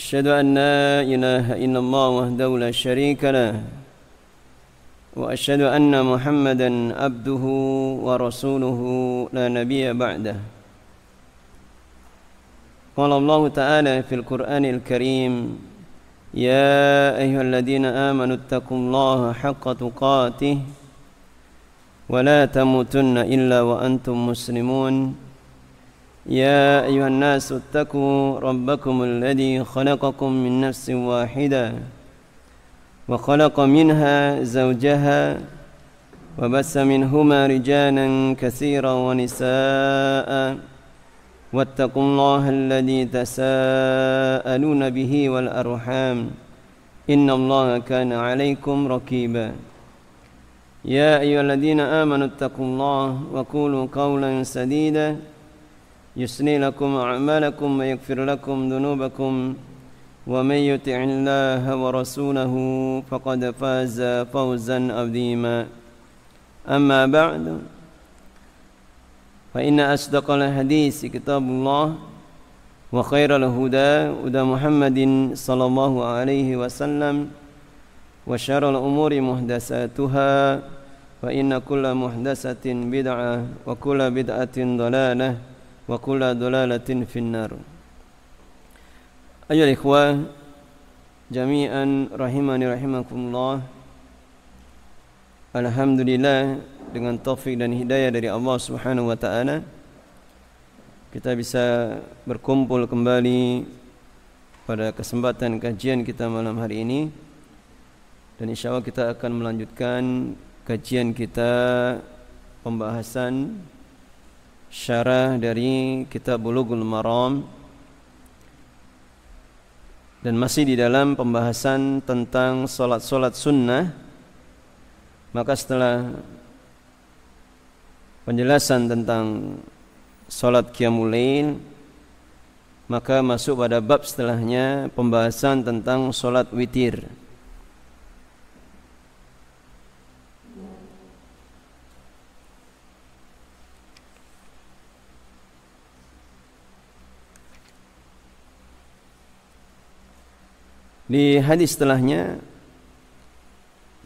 أشهد أن لا إله إلا الله وحده لا شريك له وأشهد أن محمدا عبده ورسوله لا نبي بعده قال الله تعالى في القرآن الكريم يا أيها الذين آمنوا اتقوا الله حق تقاته ولا تموتن إلا وأنتم مسلمون يا أيها الناس اتقوا ربكم الذي خلقكم من نفس واحدة وخلق منها زوجها وبس منهما رجالا كثيرا ونساء واتقوا الله الذي تساءلون به والأرحام إن الله كان عليكم ركيبا يا أيها الذين آمنوا اتقوا الله وقولوا قولا سديدا يسني لكم أعمالكم ويغفر لكم ذنوبكم ومن يطع الله ورسوله فقد فاز فوزا عظيما أما بعد فإن أصدق الحديث كتاب الله وخير الهدى هدى محمد صلى الله عليه وسلم وشر الأمور محدثاتها فإن كل محدثة بدعة وكل بدعة ضلالة wa kulla dalalatin finnar ayo ikhwan jami'an rahimani rahimakumullah alhamdulillah dengan taufik dan hidayah dari Allah Subhanahu wa taala kita bisa berkumpul kembali pada kesempatan kajian kita malam hari ini dan insya Allah kita akan melanjutkan kajian kita pembahasan syarah dari kitab Bulughul Maram dan masih di dalam pembahasan tentang solat-solat sunnah maka setelah penjelasan tentang solat qiyamulain maka masuk pada bab setelahnya pembahasan tentang solat witir. Di hadis setelahnya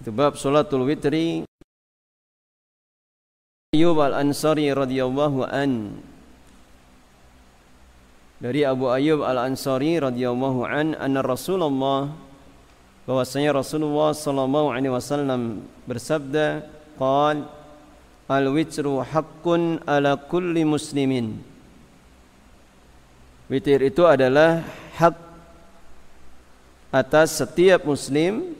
itu solatul witri Ayub al-Ansari radhiyallahu an dari Abu Ayub al-Ansari radhiyallahu an anna Rasulullah bahwasanya Rasulullah sallallahu alaihi wasallam bersabda qal al-witru haqqun ala kulli muslimin Witir itu adalah hak atas setiap muslim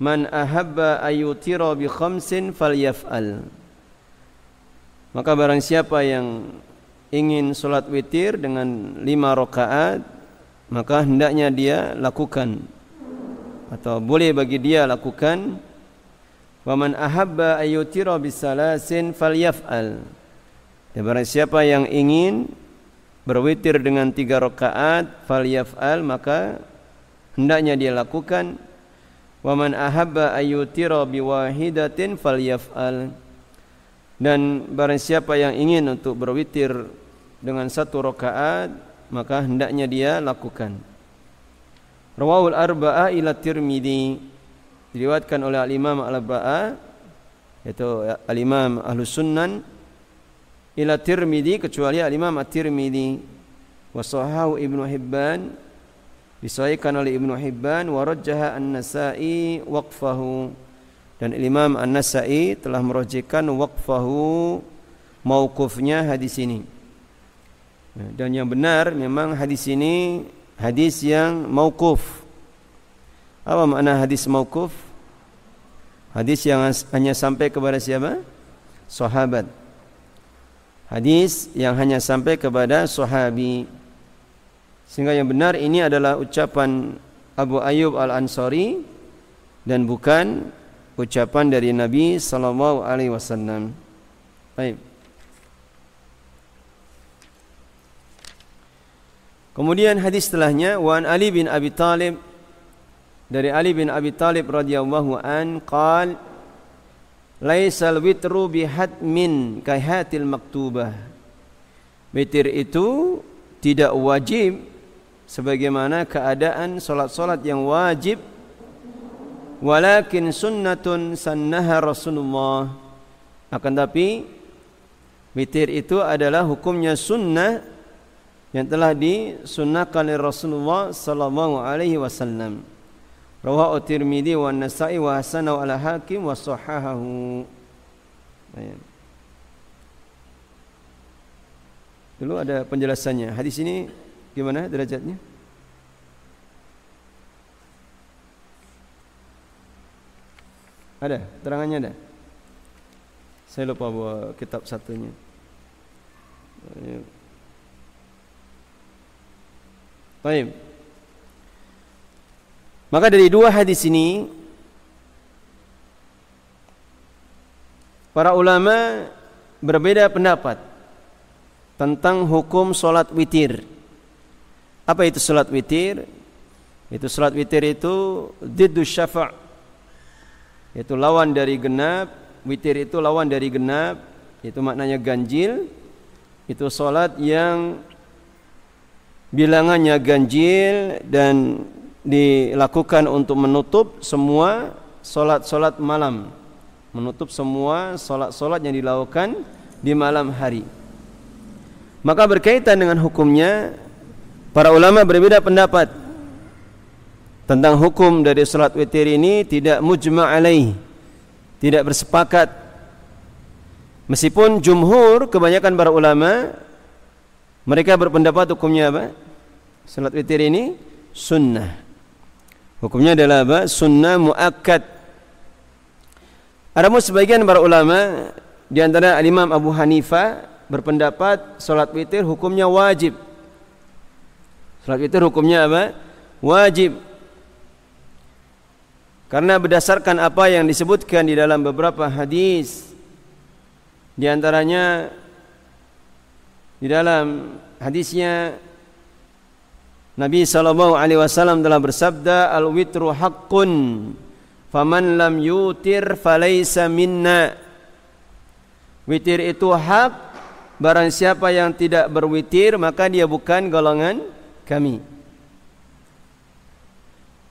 man ahabba ayutira bi khamsin falyaf'al maka barang siapa yang ingin salat witir dengan lima rakaat maka hendaknya dia lakukan atau boleh bagi dia lakukan wa man ahabba ayutira bi salasin falyaf'al dan ya, barang siapa yang ingin berwitir dengan tiga rakaat fal yaf'al maka hendaknya dia lakukan wa man ahabba ayutira bi wahidatin fal yaf'al dan barang siapa yang ingin untuk berwitir dengan satu rakaat maka hendaknya dia lakukan rawahul arba'a ila tirmidhi diriwatkan oleh al-imam al-arba'a yaitu al-imam ahlus sunnah ila Tirmizi kecuali Al Imam At-Tirmizi wa sahahu Ibnu Hibban disahihkan oleh Ibnu Hibban wa rajjaha An-Nasa'i waqfahu dan Al Imam An-Nasa'i telah merujukkan waqfahu mauqufnya hadis ini dan yang benar memang hadis ini hadis yang mauquf. Apa makna hadis mauquf? Hadis yang hanya sampai kepada siapa? Sahabat hadis yang hanya sampai kepada sahabi sehingga yang benar ini adalah ucapan Abu Ayyub Al-Ansari dan bukan ucapan dari Nabi sallallahu alaihi wasallam baik kemudian hadis setelahnya wan Ali bin Abi Talib dari Ali bin Abi Talib radhiyallahu an qala laisal witru bihat min kaihatil maktubah witir itu tidak wajib sebagaimana keadaan solat-solat yang wajib walakin sunnatun sannaha rasulullah akan tapi witir itu adalah hukumnya sunnah yang telah disunnahkan oleh Rasulullah sallallahu alaihi wasallam. Rawahu Tirmidzi wa Nasa'i wa Hasanahu ala Hakim wa sahahahu. Ayat. Dulu ada penjelasannya. Hadis ini gimana derajatnya? Ada, terangannya ada. Saya lupa bawa kitab satunya. Baik. Maka dari dua hadis ini para ulama berbeda pendapat tentang hukum solat witir. Apa itu solat witir? Itu solat witir itu diddu syafa' Itu lawan dari genap Witir itu lawan dari genap Itu maknanya ganjil Itu solat yang Bilangannya ganjil Dan dilakukan untuk menutup semua solat-solat malam menutup semua solat-solat yang dilakukan di malam hari maka berkaitan dengan hukumnya para ulama berbeda pendapat tentang hukum dari solat witir ini tidak mujma' alaih tidak bersepakat meskipun jumhur kebanyakan para ulama mereka berpendapat hukumnya apa? solat witir ini sunnah Hukumnya adalah apa? Sunnah muakkad. Ada sebagian para ulama di antara Imam Abu Hanifa berpendapat salat witir hukumnya wajib. Salat witir hukumnya apa? Wajib. Karena berdasarkan apa yang disebutkan di dalam beberapa hadis di antaranya di dalam hadisnya Nabi sallallahu alaihi wasallam telah bersabda al-witru haqqun faman lam yutir falaysa minna Witir itu hak barang siapa yang tidak berwitir maka dia bukan golongan kami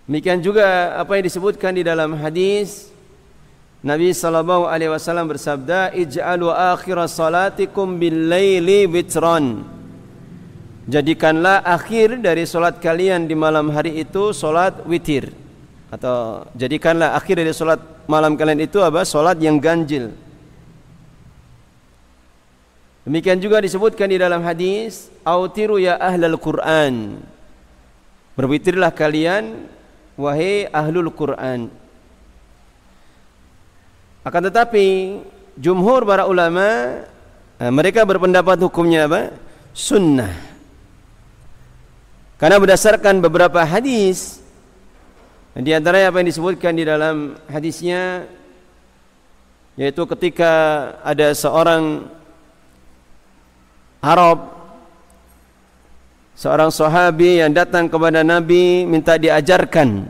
Demikian juga apa yang disebutkan di dalam hadis Nabi sallallahu alaihi wasallam bersabda ij'alu akhir salatikum bil laili witran jadikanlah akhir dari solat kalian di malam hari itu solat witir atau jadikanlah akhir dari solat malam kalian itu apa solat yang ganjil demikian juga disebutkan di dalam hadis autiru ya ahlul quran berwitirlah kalian wahai ahlul quran akan tetapi jumhur para ulama eh, mereka berpendapat hukumnya apa sunnah Karena berdasarkan beberapa hadis di antara apa yang disebutkan di dalam hadisnya yaitu ketika ada seorang Arab seorang sahabi yang datang kepada Nabi minta diajarkan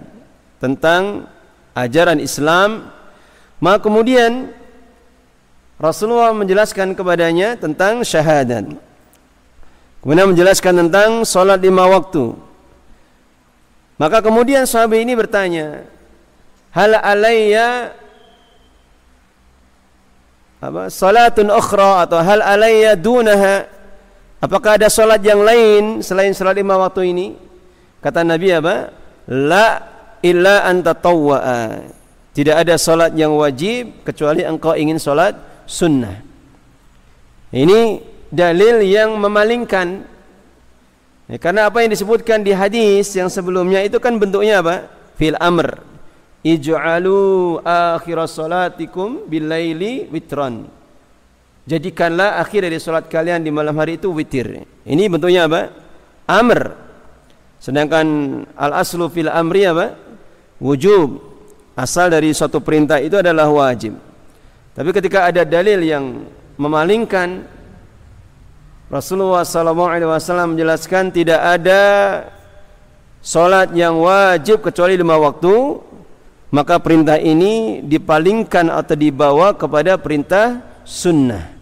tentang ajaran Islam maka kemudian Rasulullah menjelaskan kepadanya tentang syahadat Kemudian menjelaskan tentang solat lima waktu. Maka kemudian sahabat ini bertanya, hal alaiya apa salatun ukhra atau hal alaiya dunaha apakah ada salat yang lain selain salat lima waktu ini kata nabi apa la illa anta tatawwa'a tidak ada solat yang wajib kecuali engkau ingin solat sunnah ini dalil yang memalingkan ya, karena apa yang disebutkan di hadis yang sebelumnya itu kan bentuknya apa fil amr ij'alu akhiras salatikum bilaili witran jadikanlah akhir dari salat kalian di malam hari itu witir ini bentuknya apa amr sedangkan al aslu fil amri apa wujub asal dari suatu perintah itu adalah wajib tapi ketika ada dalil yang memalingkan Rasulullah SAW menjelaskan tidak ada solat yang wajib kecuali lima waktu maka perintah ini dipalingkan atau dibawa kepada perintah sunnah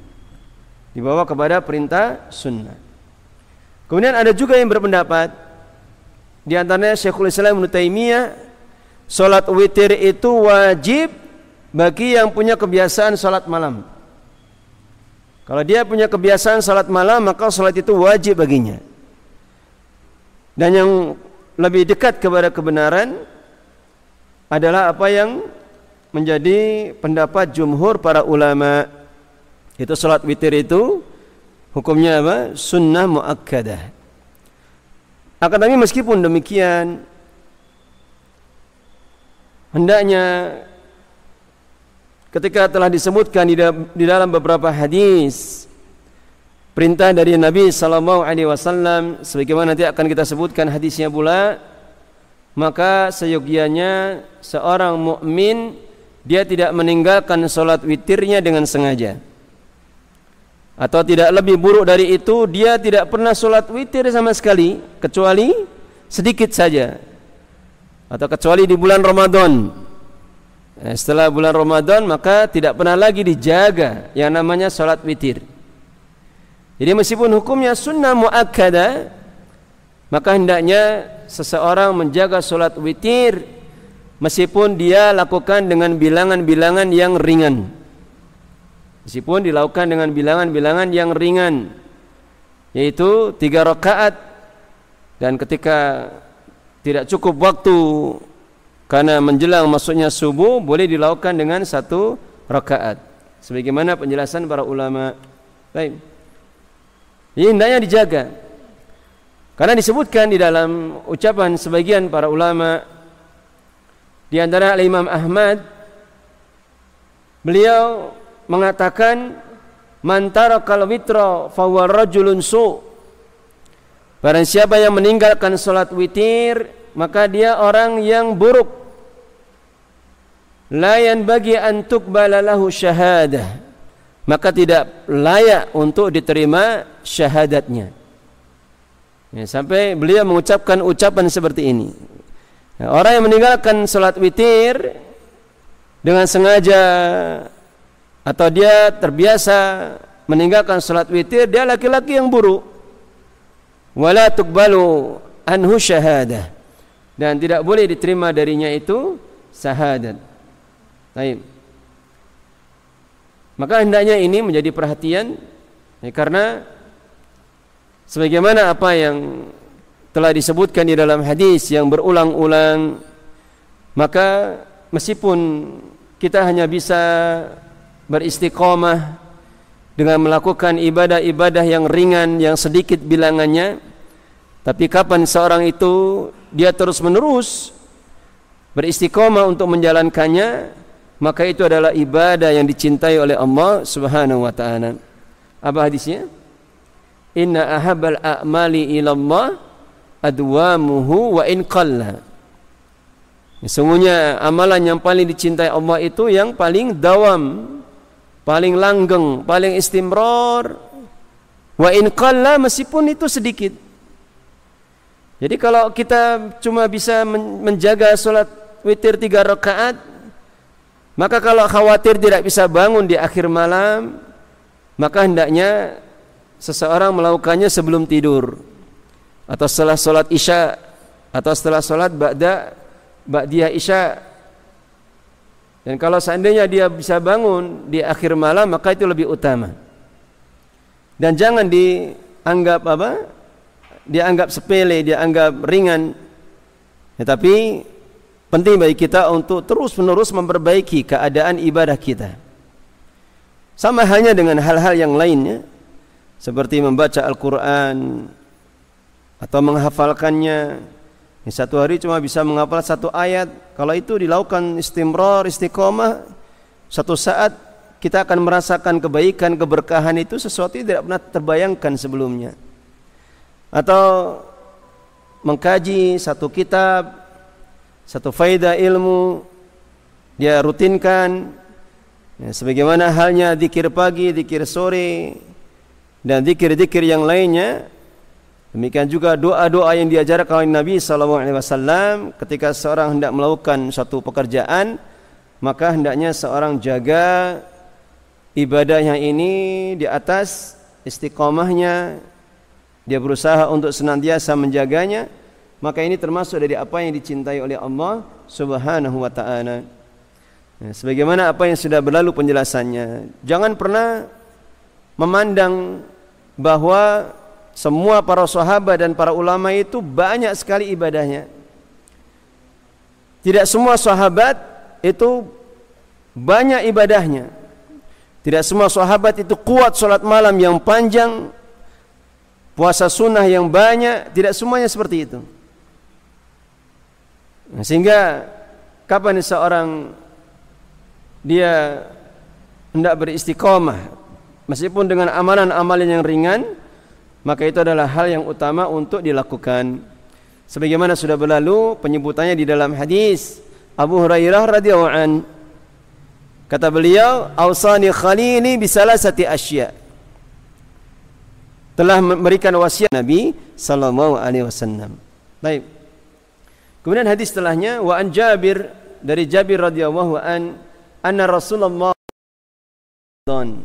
dibawa kepada perintah sunnah kemudian ada juga yang berpendapat di antaranya Syekhul Islam Ibn Taymiyah solat witir itu wajib bagi yang punya kebiasaan solat malam. Kalau dia punya kebiasaan salat malam maka salat itu wajib baginya. Dan yang lebih dekat kepada kebenaran adalah apa yang menjadi pendapat jumhur para ulama itu salat witir itu hukumnya apa? Sunnah muakkadah. Akan tetapi meskipun demikian hendaknya ketika telah disebutkan di, dalam beberapa hadis perintah dari Nabi sallallahu alaihi wasallam sebagaimana nanti akan kita sebutkan hadisnya pula maka seyogianya seorang mukmin dia tidak meninggalkan salat witirnya dengan sengaja atau tidak lebih buruk dari itu dia tidak pernah salat witir sama sekali kecuali sedikit saja atau kecuali di bulan Ramadan Nah, eh, setelah bulan Ramadan maka tidak pernah lagi dijaga yang namanya salat witir. Jadi meskipun hukumnya sunnah muakkada maka hendaknya seseorang menjaga salat witir meskipun dia lakukan dengan bilangan-bilangan yang ringan. Meskipun dilakukan dengan bilangan-bilangan yang ringan yaitu tiga rakaat dan ketika tidak cukup waktu karena menjelang masuknya subuh boleh dilakukan dengan satu rakaat sebagaimana penjelasan para ulama baik ini hendaknya dijaga karena disebutkan di dalam ucapan sebagian para ulama di antara Imam Ahmad beliau mengatakan man tarakal witra fawar rajulun su' Barang siapa yang meninggalkan solat witir, maka dia orang yang buruk layan bagi antuk balalahu syahadah maka tidak layak untuk diterima syahadatnya ya, sampai beliau mengucapkan ucapan seperti ini ya, orang yang meninggalkan salat witir dengan sengaja atau dia terbiasa meninggalkan salat witir dia laki-laki yang buruk walatukbalu anhu syahadah dan tidak boleh diterima darinya itu sahadat. Baik. Maka hendaknya ini menjadi perhatian ya, karena sebagaimana apa yang telah disebutkan di dalam hadis yang berulang-ulang maka meskipun kita hanya bisa beristiqomah dengan melakukan ibadah-ibadah yang ringan yang sedikit bilangannya tapi kapan seorang itu dia terus menerus beristiqomah untuk menjalankannya maka itu adalah ibadah yang dicintai oleh Allah Subhanahu wa taala. Apa hadisnya? Inna ahabal a'mali ila Allah adwamuhu wa in qalla. Sesungguhnya amalan yang paling dicintai Allah itu yang paling dawam, paling langgeng, paling istimrar wa in qalla meskipun itu sedikit. Jadi kalau kita cuma bisa menjaga solat witir tiga rakaat, maka kalau khawatir tidak bisa bangun di akhir malam, maka hendaknya seseorang melakukannya sebelum tidur atau setelah solat isya atau setelah solat ba'da ba'diya isya dan kalau seandainya dia bisa bangun di akhir malam maka itu lebih utama dan jangan dianggap apa dia anggap sepele, dia anggap ringan. Tetapi ya, penting bagi kita untuk terus-menerus memperbaiki keadaan ibadah kita. Sama hanya dengan hal-hal yang lainnya seperti membaca Al-Qur'an atau menghafalkannya. Satu hari cuma bisa menghafal satu ayat. Kalau itu dilakukan istimrar, istiqomah, satu saat kita akan merasakan kebaikan, keberkahan itu sesuatu yang tidak pernah terbayangkan sebelumnya atau mengkaji satu kitab satu faidah ilmu dia rutinkan ya, sebagaimana halnya dikir pagi, dikir sore dan dikir-dikir yang lainnya demikian juga doa-doa yang diajarkan oleh Nabi sallallahu alaihi wasallam ketika seorang hendak melakukan satu pekerjaan maka hendaknya seorang jaga ibadahnya ini di atas istiqomahnya dia berusaha untuk senantiasa menjaganya maka ini termasuk dari apa yang dicintai oleh Allah Subhanahu wa taala ya, sebagaimana apa yang sudah berlalu penjelasannya jangan pernah memandang bahwa semua para sahabat dan para ulama itu banyak sekali ibadahnya tidak semua sahabat itu banyak ibadahnya tidak semua sahabat itu kuat solat malam yang panjang puasa sunnah yang banyak tidak semuanya seperti itu sehingga kapan seorang dia hendak beristiqomah meskipun dengan amalan amalan yang ringan maka itu adalah hal yang utama untuk dilakukan sebagaimana sudah berlalu penyebutannya di dalam hadis Abu Hurairah radhiyallahu an kata beliau ausani khalili bisalasati asya' telah memberikan wasiat Nabi sallallahu alaihi wasallam. Baik. Kemudian hadis setelahnya wa an Jabir dari Jabir radhiyallahu an anna Rasulullah don.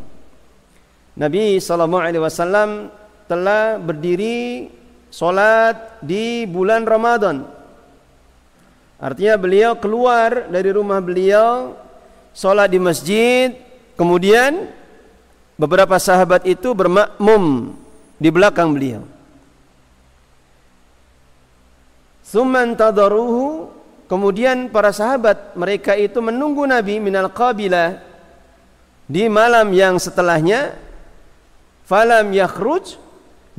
Nabi sallallahu alaihi wasallam telah berdiri salat di bulan Ramadan. Artinya beliau keluar dari rumah beliau salat di masjid kemudian beberapa sahabat itu bermakmum di belakang beliau. Suman tadaruhu kemudian para sahabat mereka itu menunggu Nabi min Al qabilah di malam yang setelahnya falam yakhruj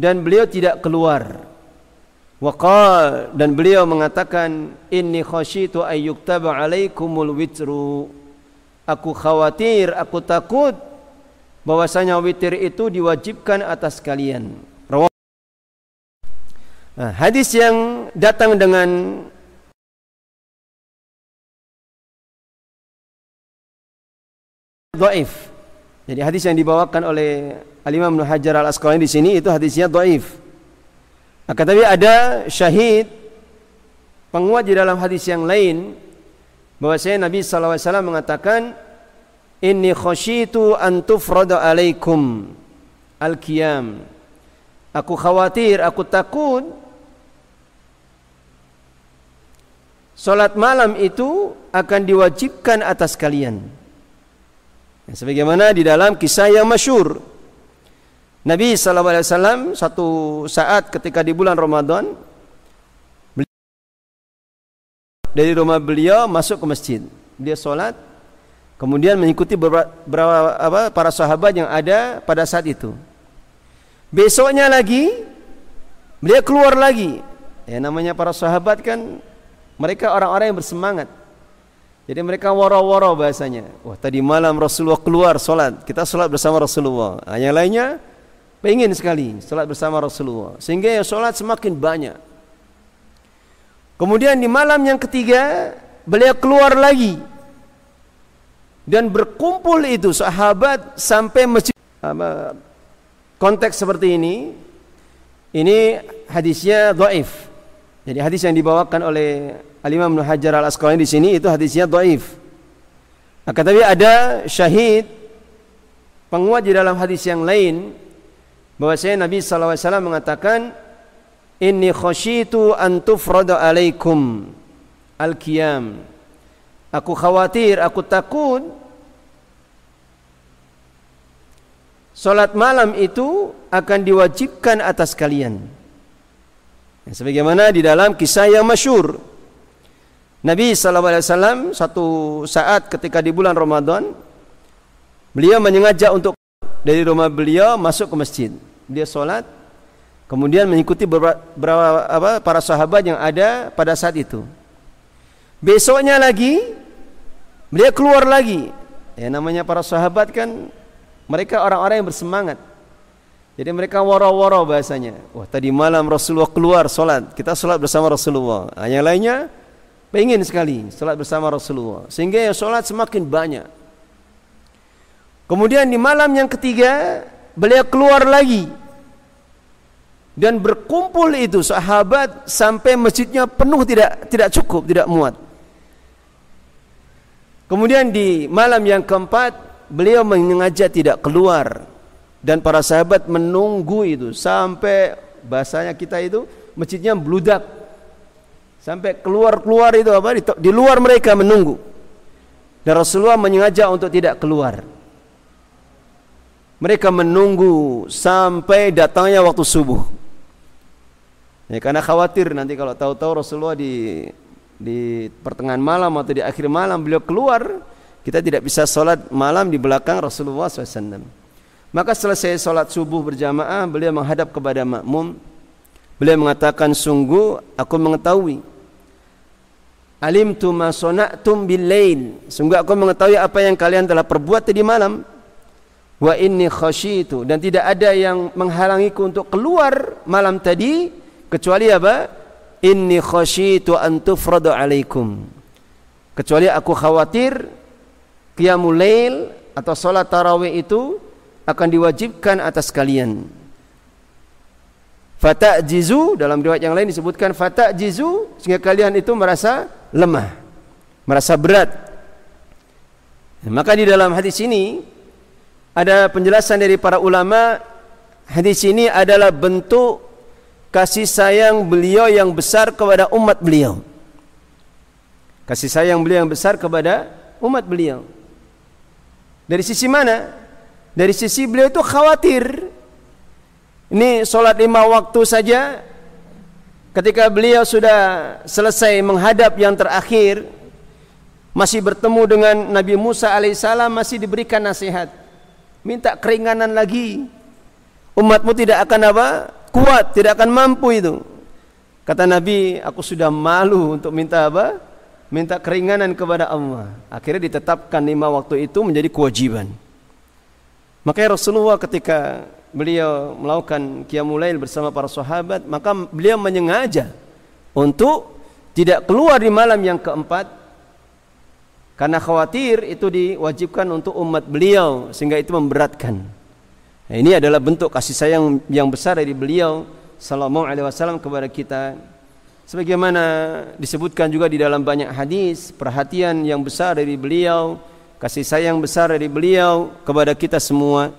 dan beliau tidak keluar. Waqal dan beliau mengatakan Ini inni khashitu ayyuktaba alaikumul witru aku khawatir aku takut bahwasanya witir itu diwajibkan atas kalian. Nah, hadis yang datang dengan dhaif. Jadi hadis yang dibawakan oleh Al Imam Hajar Al Asqalani di sini itu hadisnya dhaif. Akan tetapi ada syahid penguat di dalam hadis yang lain bahwasanya Nabi sallallahu alaihi wasallam mengatakan Inni khashitu an tufrada alaikum al-qiyam. Aku khawatir, aku takut Salat malam itu akan diwajibkan atas kalian. Sebagaimana di dalam kisah yang masyur. Nabi SAW satu saat ketika di bulan Ramadan. Dari rumah beliau masuk ke masjid. Dia solat. Kemudian mengikuti beberapa apa, para sahabat yang ada pada saat itu. Besoknya lagi beliau keluar lagi. Ya, namanya para sahabat kan mereka orang-orang yang bersemangat. Jadi mereka waro-waro bahasanya. Wah tadi malam Rasulullah keluar solat. Kita solat bersama Rasulullah. Nah, ha, yang lainnya pengen sekali solat bersama Rasulullah. Sehingga yang solat semakin banyak. Kemudian di malam yang ketiga beliau keluar lagi dan berkumpul itu sahabat sampai masjid ah, konteks seperti ini ini hadisnya dhaif jadi hadis yang dibawakan oleh Al Imam Ibnu Hajar Al Asqalani di sini itu hadisnya dhaif akan ah, tetapi ada syahid penguat di dalam hadis yang lain bahawa saya Nabi saw mengatakan inni khasyitu an tufrada alaikum al-qiyam al qiyam Aku khawatir, aku takut Solat malam itu akan diwajibkan atas kalian ya, Sebagaimana di dalam kisah yang masyur Nabi SAW satu saat ketika di bulan Ramadan Beliau menyengaja untuk dari rumah beliau masuk ke masjid Dia solat Kemudian mengikuti beberapa apa, para sahabat yang ada pada saat itu Besoknya lagi Beliau keluar lagi. Ya namanya para sahabat kan mereka orang-orang yang bersemangat. Jadi mereka waro-waro bahasanya. Wah tadi malam Rasulullah keluar solat. Kita solat bersama Rasulullah. Nah, ha, yang lainnya pengen sekali solat bersama Rasulullah. Sehingga yang solat semakin banyak. Kemudian di malam yang ketiga beliau keluar lagi dan berkumpul itu sahabat sampai masjidnya penuh tidak tidak cukup tidak muat. Kemudian di malam yang keempat beliau mengajak tidak keluar dan para sahabat menunggu itu sampai bahasanya kita itu masjidnya bludak sampai keluar-keluar itu apa di, luar mereka menunggu dan Rasulullah mengajak untuk tidak keluar mereka menunggu sampai datangnya waktu subuh ya, karena khawatir nanti kalau tahu-tahu Rasulullah di di pertengahan malam atau di akhir malam beliau keluar kita tidak bisa sholat malam di belakang Rasulullah SAW. Maka selesai sholat subuh berjamaah, beliau menghadap kepada makmum. Beliau mengatakan, sungguh aku mengetahui. Alim tu masonak masonatum bilain. Sungguh aku mengetahui apa yang kalian telah perbuat tadi malam. Wa ini khoshi itu. Dan tidak ada yang menghalangiku untuk keluar malam tadi kecuali apa? Inni khasyitu an tufradu alaikum Kecuali aku khawatir Qiyamul lail atau solat tarawih itu Akan diwajibkan atas kalian Fatak jizu dalam riwayat yang lain disebutkan fatak jizu sehingga kalian itu merasa lemah, merasa berat. Maka di dalam hadis ini ada penjelasan dari para ulama hadis ini adalah bentuk kasih sayang beliau yang besar kepada umat beliau. Kasih sayang beliau yang besar kepada umat beliau. Dari sisi mana? Dari sisi beliau itu khawatir. Ini solat lima waktu saja. Ketika beliau sudah selesai menghadap yang terakhir, masih bertemu dengan Nabi Musa alaihissalam masih diberikan nasihat, minta keringanan lagi. Umatmu tidak akan apa? kuat, tidak akan mampu itu. Kata Nabi, aku sudah malu untuk minta apa? Minta keringanan kepada Allah. Akhirnya ditetapkan lima waktu itu menjadi kewajiban. Makanya Rasulullah ketika beliau melakukan Qiyamulail bersama para sahabat, maka beliau menyengaja untuk tidak keluar di malam yang keempat karena khawatir itu diwajibkan untuk umat beliau sehingga itu memberatkan. Eh, ini adalah bentuk kasih sayang yang besar dari beliau sallallahu alaihi wasallam kepada kita. Sebagaimana disebutkan juga di dalam banyak hadis, perhatian yang besar dari beliau, kasih sayang besar dari beliau kepada kita semua.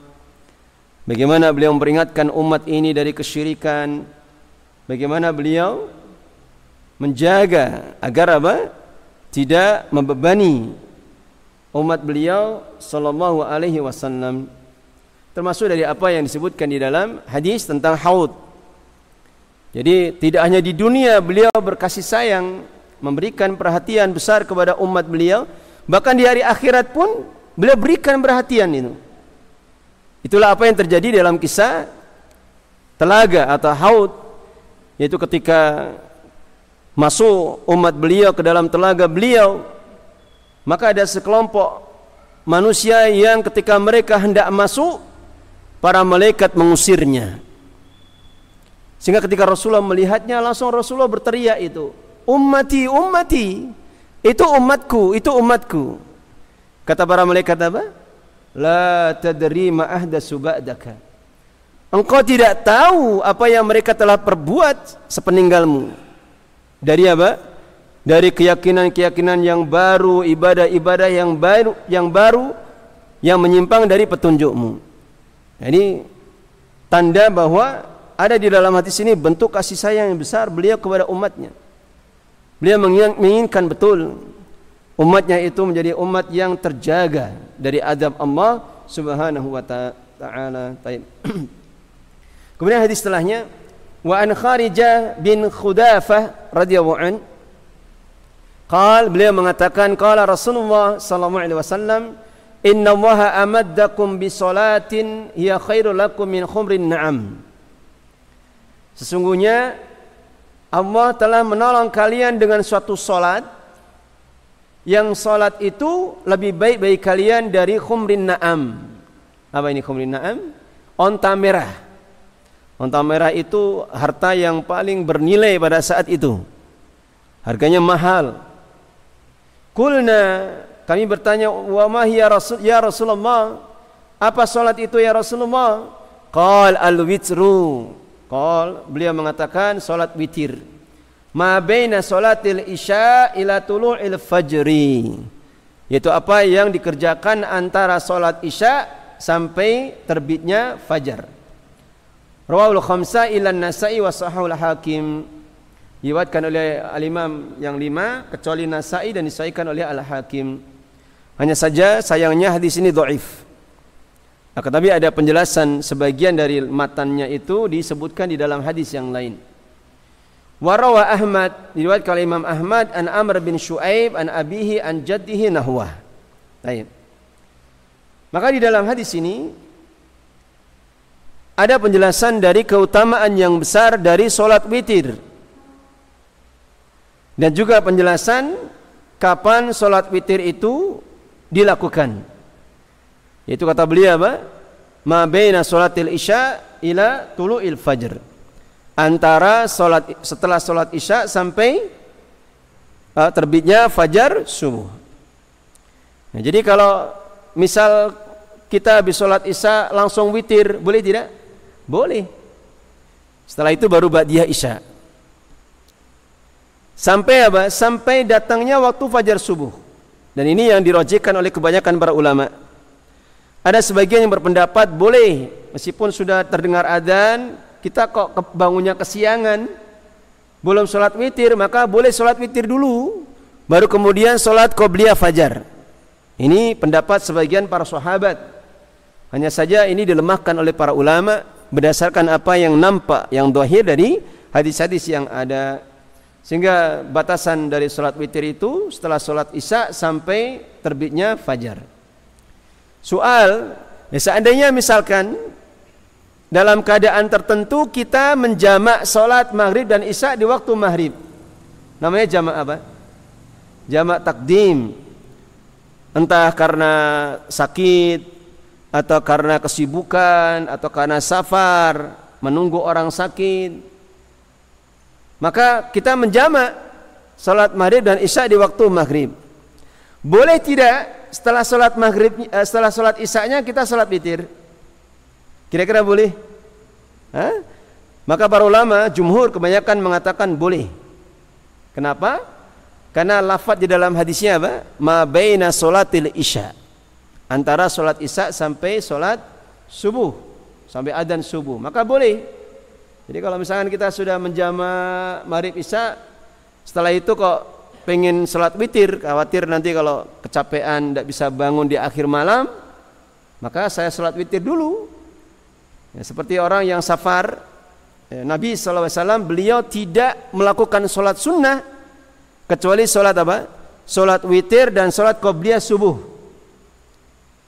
Bagaimana beliau memperingatkan umat ini dari kesyirikan? Bagaimana beliau menjaga agar apa? tidak membebani umat beliau sallallahu alaihi wasallam termasuk dari apa yang disebutkan di dalam hadis tentang haud. Jadi tidak hanya di dunia beliau berkasih sayang memberikan perhatian besar kepada umat beliau, bahkan di hari akhirat pun beliau berikan perhatian itu. Itulah apa yang terjadi dalam kisah telaga atau haud yaitu ketika masuk umat beliau ke dalam telaga beliau maka ada sekelompok manusia yang ketika mereka hendak masuk para malaikat mengusirnya. Sehingga ketika Rasulullah melihatnya langsung Rasulullah berteriak itu, "Ummati, ummati." Itu umatku, itu umatku. Kata para malaikat apa? La tadri ma ahdasu ba'daka. Engkau tidak tahu apa yang mereka telah perbuat sepeninggalmu. Dari apa? Dari keyakinan-keyakinan yang baru, ibadah-ibadah yang baru, yang baru yang menyimpang dari petunjukmu. Ini tanda bahwa ada di dalam hati sini bentuk kasih sayang yang besar beliau kepada umatnya. Beliau menginginkan betul umatnya itu menjadi umat yang terjaga dari azab Allah Subhanahu wa taala. Kemudian hadis setelahnya wa an Kharijah bin Khudafah radhiyallahu an qala beliau mengatakan qala Rasulullah sallallahu alaihi wasallam Inna Allah amaddakum bi salatin hiya khairu lakum min khumrin na'am. Sesungguhnya Allah telah menolong kalian dengan suatu solat yang solat itu lebih baik bagi kalian dari khumrin na'am. Apa ini khumrin na'am? Onta merah. Onta merah itu harta yang paling bernilai pada saat itu. Harganya mahal. Kulna kami bertanya, "Wa ma hiya Rasul ya Rasulullah? Apa salat itu ya Rasulullah?" Qal al-witru. Qal beliau mengatakan salat witir. Ma baina salatil isya ila tulu'il fajri. Yaitu apa yang dikerjakan antara salat isya sampai terbitnya fajar. Rawahul khamsa ila nasai wa sahahul hakim. Diwatkan oleh al-imam yang lima Kecuali nasai dan disaikan oleh al-hakim. Hanya saja sayangnya hadis ini do'if Akan tapi ada penjelasan sebagian dari matannya itu disebutkan di dalam hadis yang lain Warawa Ahmad diriwayatkan oleh Imam Ahmad an Amr bin Shu'aib an abihi an jaddihi nahwa. Baik. Maka di dalam hadis ini ada penjelasan dari keutamaan yang besar dari solat witir dan juga penjelasan kapan solat witir itu dilakukan. Itu kata beliau apa? Ma baina salatil isya ila tulu'il fajr. Antara salat setelah salat isya sampai uh, terbitnya fajar subuh. Nah, jadi kalau misal kita habis salat isya langsung witir, boleh tidak? Boleh. Setelah itu baru ba'diyah isya. Sampai apa? Sampai datangnya waktu fajar subuh. Dan ini yang dirojekan oleh kebanyakan para ulama. Ada sebagian yang berpendapat boleh meskipun sudah terdengar adzan kita kok bangunnya kesiangan belum sholat witir maka boleh sholat witir dulu baru kemudian sholat qobliyah fajar ini pendapat sebagian para sahabat hanya saja ini dilemahkan oleh para ulama berdasarkan apa yang nampak yang dohir dari hadis-hadis yang ada Sehingga batasan dari solat witir itu setelah solat isya sampai terbitnya fajar. Soal, ya seandainya misalkan dalam keadaan tertentu kita menjamak solat maghrib dan isya di waktu maghrib, namanya jamak apa? Jamak takdim. Entah karena sakit atau karena kesibukan atau karena safar menunggu orang sakit Maka kita menjama salat maghrib dan isya di waktu maghrib. Boleh tidak setelah salat maghrib eh, setelah salat isya kita salat witir? Kira-kira boleh? Hah? Maka para ulama jumhur kebanyakan mengatakan boleh. Kenapa? Karena lafaz di dalam hadisnya apa? Ma baina salatil isya. Antara salat isya sampai salat subuh. Sampai adzan subuh. Maka boleh Jadi kalau misalkan kita sudah menjama marib isya, setelah itu kok pengen sholat witir, khawatir nanti kalau kecapean tidak bisa bangun di akhir malam, maka saya sholat witir dulu. Ya, seperti orang yang safar, ya, Nabi SAW beliau tidak melakukan sholat sunnah, kecuali sholat apa? Sholat witir dan sholat qobliyah subuh.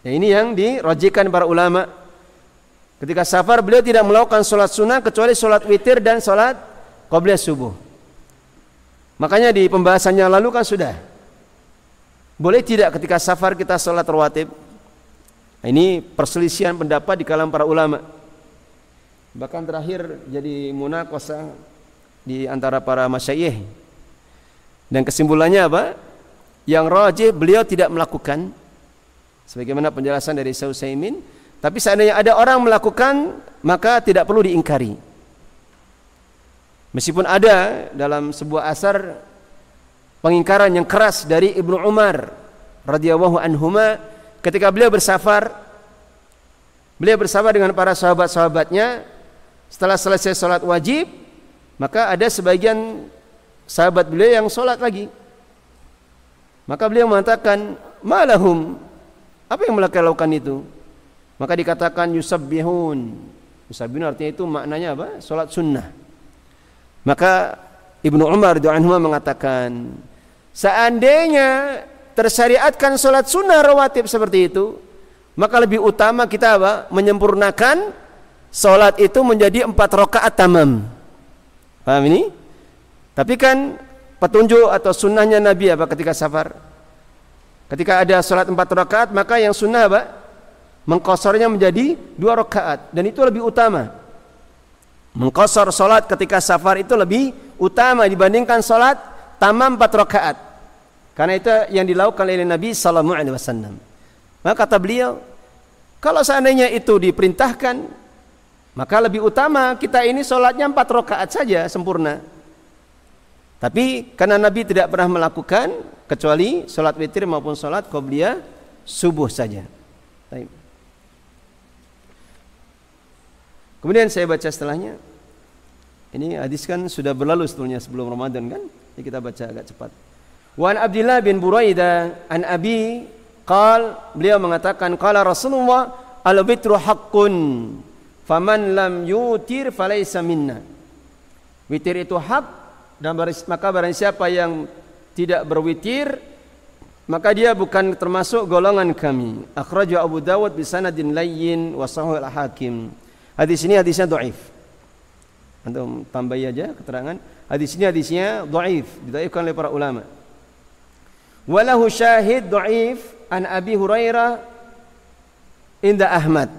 Ya, ini yang dirojikan para ulama' Ketika safar beliau tidak melakukan sholat sunnah kecuali sholat witir dan sholat qobliyah subuh. Makanya di pembahasannya lalu kan sudah. Boleh tidak ketika safar kita sholat rawatib? Nah, ini perselisihan pendapat di kalangan para ulama. Bahkan terakhir jadi munakosa di antara para masyaih. Dan kesimpulannya apa? Yang rajih beliau tidak melakukan sebagaimana penjelasan dari Sausaimin Tapi seandainya ada orang melakukan maka tidak perlu diingkari. Meskipun ada dalam sebuah asar pengingkaran yang keras dari Ibnu Umar radhiyallahu anhuma ketika beliau bersafar beliau bersama dengan para sahabat-sahabatnya setelah selesai salat wajib maka ada sebagian sahabat beliau yang salat lagi maka beliau mengatakan malahum apa yang mereka lakukan itu Maka dikatakan yusabbihun. Yusabbihun artinya itu maknanya apa? Salat sunnah. Maka Ibnu Umar radhiyallahu mengatakan, seandainya tersyariatkan salat sunnah rawatib seperti itu, maka lebih utama kita apa? menyempurnakan salat itu menjadi empat rakaat tamam. Paham ini? Tapi kan petunjuk atau sunnahnya Nabi apa ketika safar? Ketika ada salat empat rakaat, maka yang sunnah apa? mengkosornya menjadi dua rakaat dan itu lebih utama mengkosor solat ketika safar itu lebih utama dibandingkan solat tamam empat rakaat karena itu yang dilakukan oleh Nabi Sallallahu Alaihi Wasallam maka kata beliau kalau seandainya itu diperintahkan maka lebih utama kita ini sholatnya empat rakaat saja sempurna tapi karena Nabi tidak pernah melakukan kecuali sholat witir maupun sholat qobliyah subuh saja. Baik. Kemudian saya baca setelahnya. Ini hadis kan sudah berlalu sebetulnya sebelum Ramadan kan? Jadi kita baca agak cepat. Wan Abdullah bin Buraida an Abi qal beliau mengatakan qala Rasulullah al-witru haqqun faman lam yutir falaysa minna. Witir itu hak dan baris, maka barang siapa yang tidak berwitir maka dia bukan termasuk golongan kami. Akhraju Abu Dawud bi sanadin wasahul hakim Hadis ini hadisnya dhaif. Antum tambahi aja keterangan. Hadis ini hadisnya doif, didhaifkan oleh para ulama. Walahu syahid doif an Abi Hurairah inda Ahmad.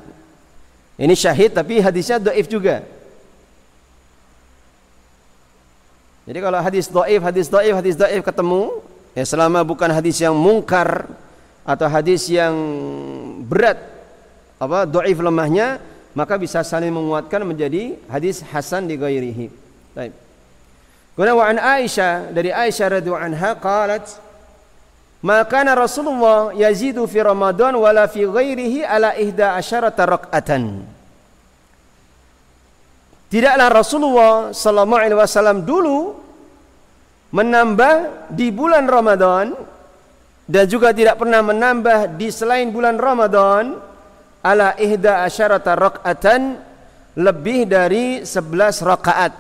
Ini syahid tapi hadisnya doif juga. Jadi kalau hadis doif, hadis doif, hadis doif ketemu, ya selama bukan hadis yang mungkar atau hadis yang berat apa doif lemahnya, maka bisa saling menguatkan menjadi hadis hasan di ghairihi. Baik. Kemudian wa Aisyah dari Aisyah radhiyallahu anha qalat Ma Rasulullah yazidu fi Ramadan wala fi ghairihi ala ihda asyarata raq'atan. Tidaklah Rasulullah sallallahu alaihi wasallam dulu menambah di bulan Ramadan dan juga tidak pernah menambah di selain bulan Ramadan ala ihda asyarata raka'atan lebih dari 11 rakaat.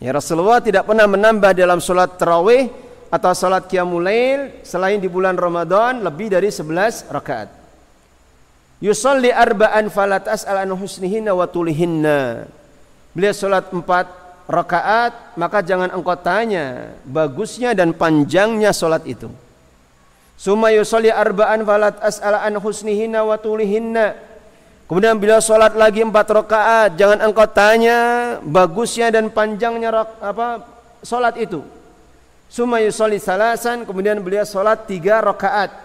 Ya Rasulullah tidak pernah menambah dalam salat tarawih atau salat qiyamul lail selain di bulan Ramadan lebih dari 11 rakaat. Yusalli arba'an falat as'al an husnihinna wa tulihinna. Beliau salat 4 rakaat, maka jangan engkau tanya bagusnya dan panjangnya salat itu. Suma yusalli arba'an falat as'ala an husnihinna wa tulihinna. Kemudian bila salat lagi empat rakaat, jangan engkau tanya bagusnya dan panjangnya apa salat itu. Suma yusalli salasan, kemudian beliau salat tiga rakaat.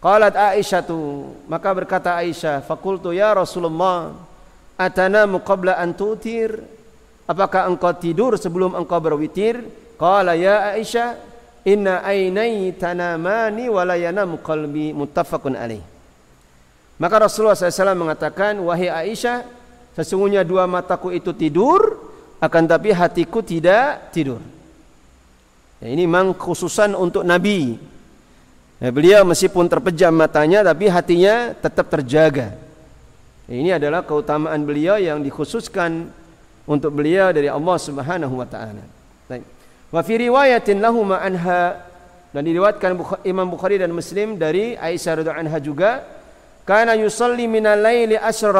Qalat Aisyah tu, maka berkata Aisyah, fakultu ya Rasulullah, atana muqabla an tutir. Apakah engkau tidur sebelum engkau berwitir? Qala ya Aisyah, Inna ainai tanamani walayana mukalbi muttafaqun ali. Maka Rasulullah SAW mengatakan, Wahai Aisyah, sesungguhnya dua mataku itu tidur, akan tapi hatiku tidak tidur. Ya, ini memang khususan untuk Nabi. Ya, beliau meskipun terpejam matanya, tapi hatinya tetap terjaga. Ya, ini adalah keutamaan beliau yang dikhususkan untuk beliau dari Allah Subhanahu Wa Taala. Baik. Wa fi riwayatin lahuma anha dan diriwayatkan Imam Bukhari dan Muslim dari Aisyah radhiyallahu anha juga kana yusalli minal laili asr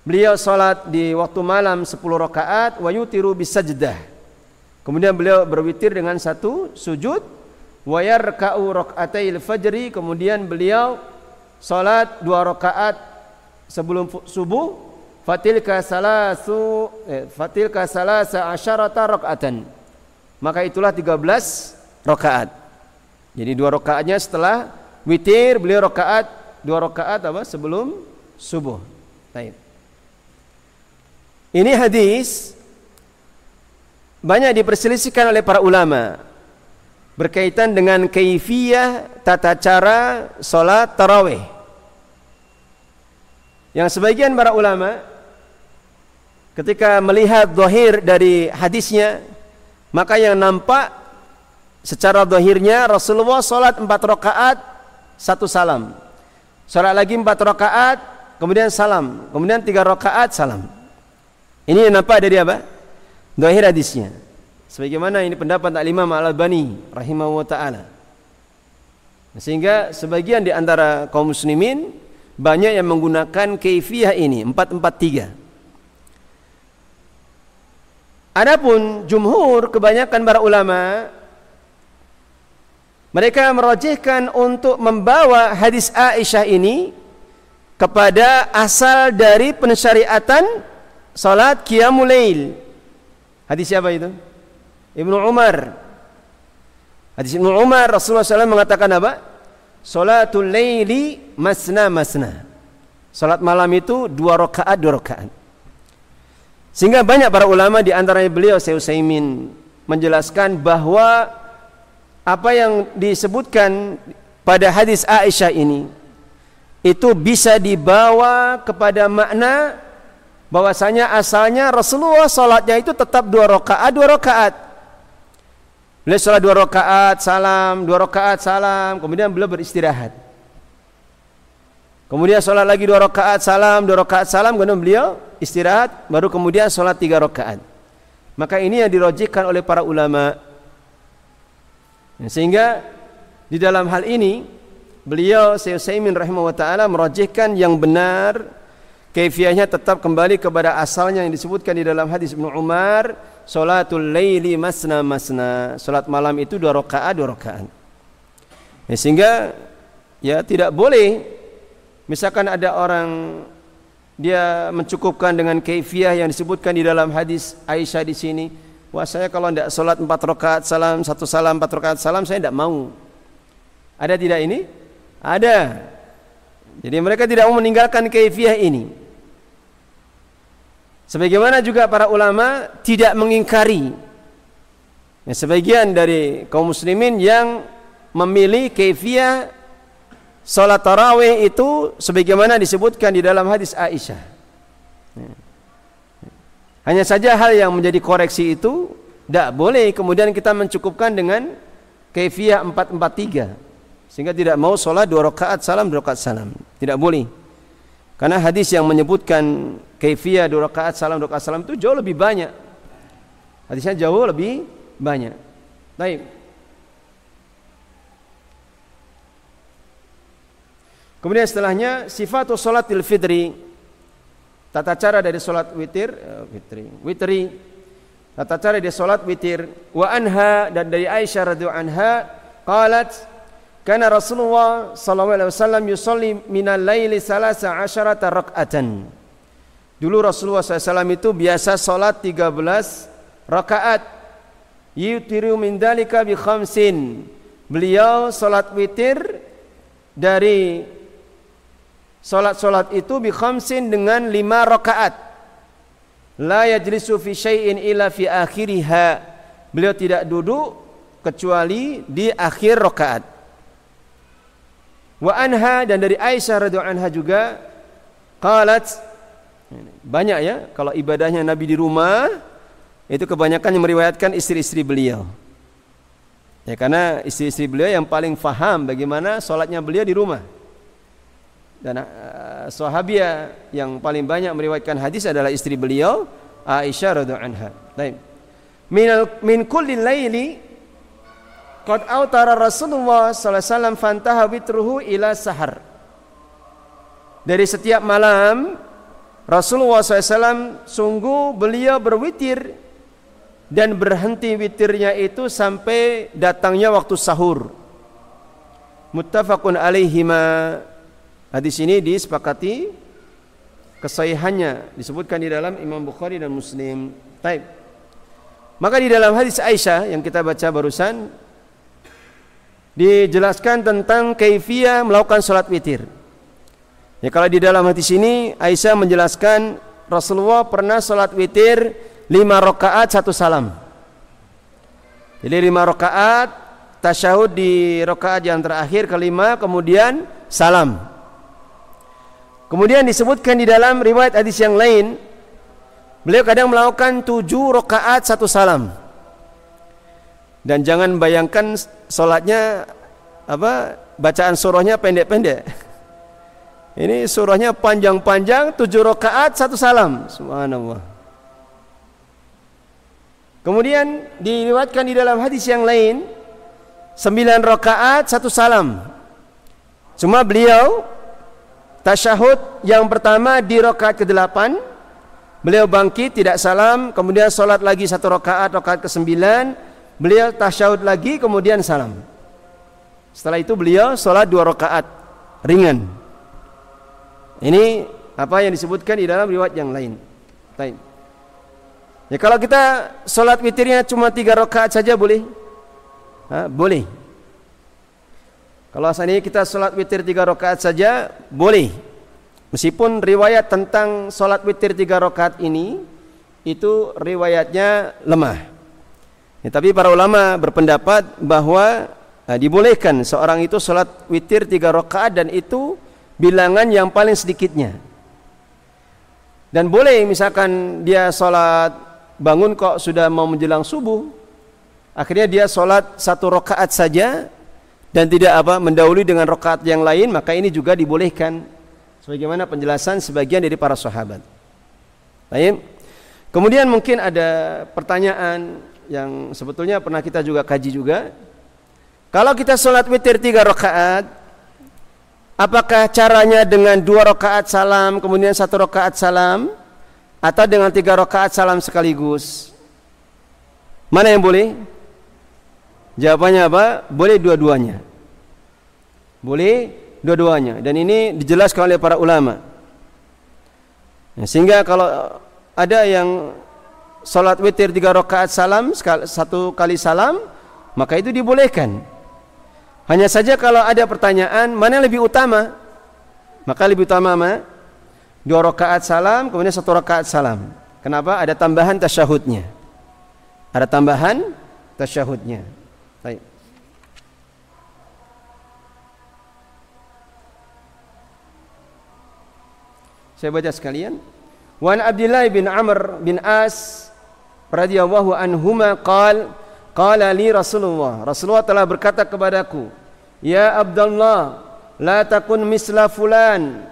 beliau salat di waktu malam 10 rakaat wa yutiru bisajdah kemudian beliau berwitir dengan satu sujud wa yarka'u raka'atail fajri kemudian beliau salat dua rakaat sebelum subuh fatilka salasu eh, fatilka salasa asyarata rakaatan maka itulah 13 rakaat jadi dua rakaatnya setelah witir beliau rakaat dua rakaat apa sebelum subuh baik ini hadis banyak diperselisihkan oleh para ulama berkaitan dengan kaifiyah tata cara salat tarawih yang sebagian para ulama ketika melihat zahir dari hadisnya maka yang nampak secara zahirnya Rasulullah salat 4 rakaat satu salam salat lagi 4 rakaat kemudian salam kemudian 3 rakaat salam ini yang nampak dari apa zahir hadisnya sebagaimana ini pendapat Imam Al-Albani rahimahullah taala sehingga sebagian di antara kaum muslimin banyak yang menggunakan kaifiyah ini 443 empat, empat, Adapun jumhur kebanyakan para ulama mereka merojihkan untuk membawa hadis Aisyah ini kepada asal dari pensyariatan salat qiyamul lail. Hadis siapa itu? Ibnu Umar. Hadis Ibnu Umar Rasulullah SAW mengatakan apa? Salatul laili masna masna. Salat malam itu dua rakaat dua rakaat. Sehingga banyak para ulama di antaranya beliau Syekh Utsaimin menjelaskan bahawa apa yang disebutkan pada hadis Aisyah ini itu bisa dibawa kepada makna bahwasanya asalnya Rasulullah salatnya itu tetap dua rakaat dua rakaat. Beliau salat dua rakaat salam, dua rakaat salam, kemudian beliau beristirahat. Kemudian solat lagi dua rakaat salam, dua rakaat salam. Kemudian beliau istirahat. Baru kemudian solat tiga rakaat. Maka ini yang dirojikan oleh para ulama. Sehingga di dalam hal ini beliau Syaikh Syaimin rahimah wa taala merojikan yang benar. Kefiahnya tetap kembali kepada asalnya yang disebutkan di dalam hadis Ibn Umar. Solatul layli masna masna. Solat malam itu dua rakaat dua rakaat. Eh, sehingga ya tidak boleh Misalkan ada orang dia mencukupkan dengan keifiah yang disebutkan di dalam hadis Aisyah di sini. Wah saya kalau tidak solat empat rakaat salam satu salam empat rakaat salam saya tidak mau. Ada tidak ini? Ada. Jadi mereka tidak mau meninggalkan keifiah ini. Sebagaimana juga para ulama tidak mengingkari ya, sebagian dari kaum muslimin yang memilih keifiah Salat tarawih itu sebagaimana disebutkan di dalam hadis Aisyah. Hanya saja hal yang menjadi koreksi itu tidak boleh kemudian kita mencukupkan dengan kaifiyah 443 sehingga tidak mau sholat dua rakaat salam dua rakaat salam. Tidak boleh. Karena hadis yang menyebutkan kaifiyah dua rakaat salam dua rakaat salam itu jauh lebih banyak. Hadisnya jauh lebih banyak. Tapi Kemudian setelahnya sifatul salatil fitri tata cara dari salat witir witri eh, witri tata cara dari salat witir wa anha dan dari Aisyah radhiyallahu anha qalat kana Rasulullah sallallahu alaihi wasallam yusalli minal laili 13 raka'atan Dulu Rasulullah SAW itu biasa solat 13 rakaat. Yutiru min dalika bi khamsin. Beliau solat witir dari Salat-salat itu bi khamsin dengan lima rakaat. La yajlisu fi syai'in illa fi akhiriha. Beliau tidak duduk kecuali di akhir rakaat. Wa anha dan dari Aisyah radhiyallahu anha juga qalat banyak ya kalau ibadahnya Nabi di rumah itu kebanyakan yang meriwayatkan istri-istri beliau. Ya karena istri-istri beliau yang paling faham bagaimana solatnya beliau di rumah dan uh, sahabiah yang paling banyak meriwayatkan hadis adalah istri beliau Aisyah radhiyallahu anha. Baik. Min min kulli laili qad autara Rasulullah sallallahu alaihi wasallam fantaha witruhu ila sahar. Dari setiap malam Rasulullah SAW sungguh beliau berwitir dan berhenti witirnya itu sampai datangnya waktu sahur. Muttafaqun alaihima Hadis ini disepakati kesahihannya disebutkan di dalam Imam Bukhari dan Muslim. Taib. Maka di dalam hadis Aisyah yang kita baca barusan dijelaskan tentang kaifiah melakukan salat witir. Ya kalau di dalam hadis ini Aisyah menjelaskan Rasulullah pernah salat witir lima rakaat satu salam. Jadi lima rakaat tasyahud di rakaat yang terakhir kelima kemudian salam Kemudian disebutkan di dalam riwayat hadis yang lain, beliau kadang melakukan tujuh rakaat satu salam. Dan jangan bayangkan solatnya apa bacaan surahnya pendek-pendek. Ini surahnya panjang-panjang tujuh rakaat satu salam. Subhanallah. Kemudian diriwatkan di dalam hadis yang lain sembilan rakaat satu salam. Cuma beliau Tasyahud yang pertama di rokaat ke-8 Beliau bangkit tidak salam Kemudian solat lagi satu rokaat, rokaat ke-9 Beliau tasyahud lagi kemudian salam Setelah itu beliau solat dua rokaat Ringan Ini apa yang disebutkan di dalam riwayat yang lain Lain Ya kalau kita solat witirnya cuma tiga rokaat saja boleh? Ha, boleh. Kalau saat ini kita solat witir tiga rakaat saja boleh. Meskipun riwayat tentang solat witir tiga rakaat ini itu riwayatnya lemah. Ya, tapi para ulama berpendapat bahwa eh, dibolehkan seorang itu solat witir tiga rakaat dan itu bilangan yang paling sedikitnya. Dan boleh misalkan dia solat bangun kok sudah mau menjelang subuh, akhirnya dia solat satu rakaat saja dan tidak apa mendahului dengan rokaat yang lain maka ini juga dibolehkan sebagaimana penjelasan sebagian dari para sahabat. Baik. Kemudian mungkin ada pertanyaan yang sebetulnya pernah kita juga kaji juga. Kalau kita sholat witir tiga rakaat, apakah caranya dengan dua rakaat salam kemudian satu rakaat salam atau dengan tiga rakaat salam sekaligus? Mana yang boleh? Jawabannya apa? Boleh dua-duanya. Boleh dua-duanya. Dan ini dijelaskan oleh para ulama. Ya, sehingga kalau ada yang salat witir tiga rakaat salam satu kali salam, maka itu dibolehkan. Hanya saja kalau ada pertanyaan mana yang lebih utama, maka lebih utama mana dua rakaat salam kemudian satu rakaat salam. Kenapa? Ada tambahan tasyahudnya. Ada tambahan tasyahudnya. Saya baca sekalian. Wan Abdullah bin Amr bin As radhiyallahu anhuma qal qala li Rasulullah Rasulullah telah berkata kepadaku ya Abdullah la takun misla fulan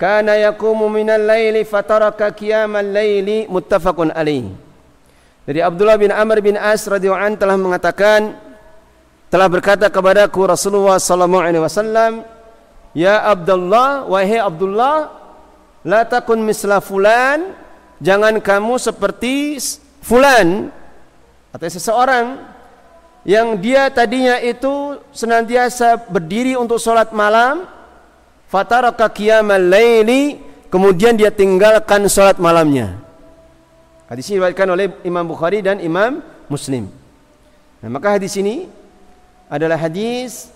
kana yaqumu minal laili fataraka qiyamal laili muttafaqun alaih Jadi Abdullah bin Amr bin As radhiyallahu an telah mengatakan telah berkata kepadaku Rasulullah sallallahu alaihi wasallam ya Abdullah wahai Abdullah La takun misla fulan Jangan kamu seperti fulan Atau seseorang Yang dia tadinya itu Senantiasa berdiri untuk solat malam Fataraka qiyamal layli Kemudian dia tinggalkan solat malamnya Hadis ini dibuatkan oleh Imam Bukhari dan Imam Muslim nah, Maka hadis ini adalah hadis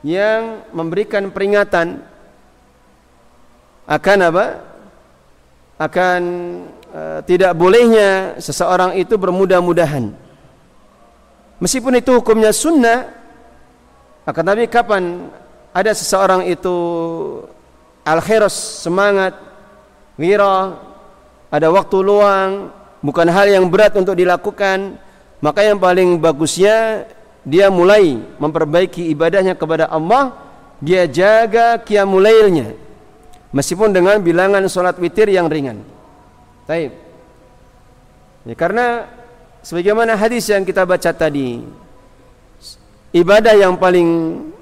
yang memberikan peringatan akan apa? akan e, tidak bolehnya seseorang itu bermudah-mudahan. Meskipun itu hukumnya sunnah, akan tapi kapan ada seseorang itu al-khairus semangat, wira, ada waktu luang, bukan hal yang berat untuk dilakukan, maka yang paling bagusnya dia mulai memperbaiki ibadahnya kepada Allah, dia jaga kiamulailnya. lailnya meskipun dengan bilangan solat witir yang ringan. Taib. Ya, karena sebagaimana hadis yang kita baca tadi, ibadah yang paling